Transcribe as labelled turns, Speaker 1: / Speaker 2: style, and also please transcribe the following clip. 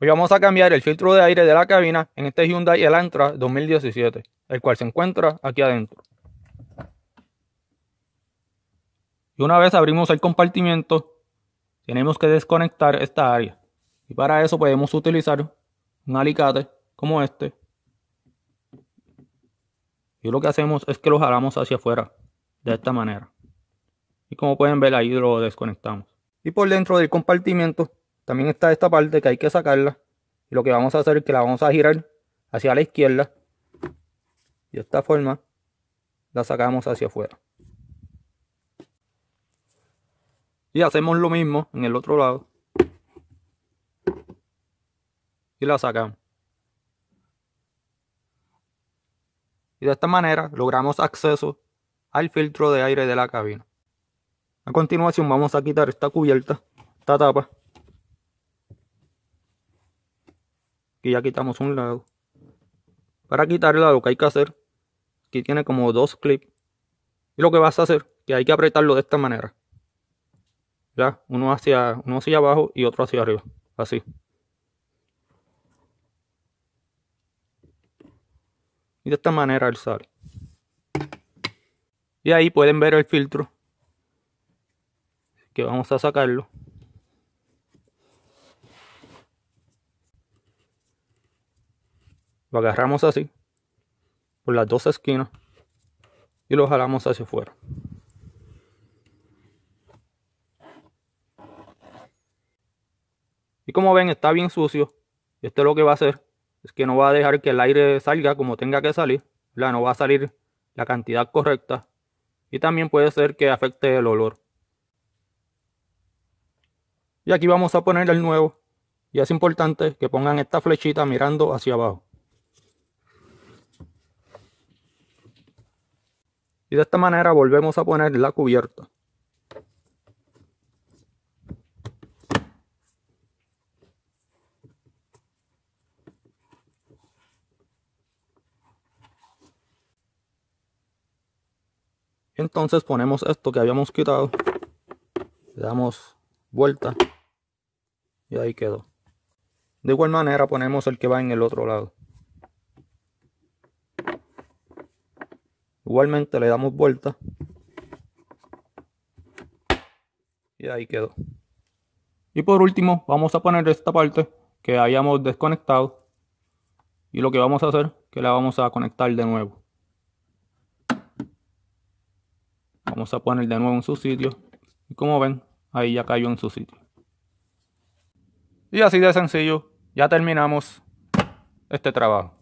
Speaker 1: Hoy vamos a cambiar el filtro de aire de la cabina en este Hyundai Elantra 2017, el cual se encuentra aquí adentro. Y una vez abrimos el compartimiento, tenemos que desconectar esta área. Y para eso podemos utilizar un alicate como este. Y lo que hacemos es que lo jalamos hacia afuera, de esta manera. Y como pueden ver ahí lo desconectamos. Y por dentro del compartimiento también está esta parte que hay que sacarla. Y lo que vamos a hacer es que la vamos a girar hacia la izquierda. y De esta forma la sacamos hacia afuera. Y hacemos lo mismo en el otro lado. Y la sacamos. Y de esta manera logramos acceso al filtro de aire de la cabina. A continuación vamos a quitar esta cubierta, esta tapa. que ya quitamos un lado. Para quitar el lado, que hay que hacer, que tiene como dos clips. Y lo que vas a hacer, que hay que apretarlo de esta manera. ¿Ya? Uno hacia, uno hacia abajo y otro hacia arriba. Así. Y de esta manera él sale. Y ahí pueden ver el filtro. Que vamos a sacarlo. Lo agarramos así, por las dos esquinas, y lo jalamos hacia afuera. Y como ven, está bien sucio. Este lo que va a hacer es que no va a dejar que el aire salga como tenga que salir. la No va a salir la cantidad correcta. Y también puede ser que afecte el olor. Y aquí vamos a poner el nuevo. Y es importante que pongan esta flechita mirando hacia abajo. Y de esta manera volvemos a poner la cubierta. Entonces ponemos esto que habíamos quitado. Le damos vuelta. Y ahí quedó. De igual manera ponemos el que va en el otro lado. Igualmente le damos vuelta. Y ahí quedó. Y por último vamos a poner esta parte que hayamos desconectado. Y lo que vamos a hacer que la vamos a conectar de nuevo. Vamos a poner de nuevo en su sitio. Y como ven, ahí ya cayó en su sitio. Y así de sencillo, ya terminamos este trabajo.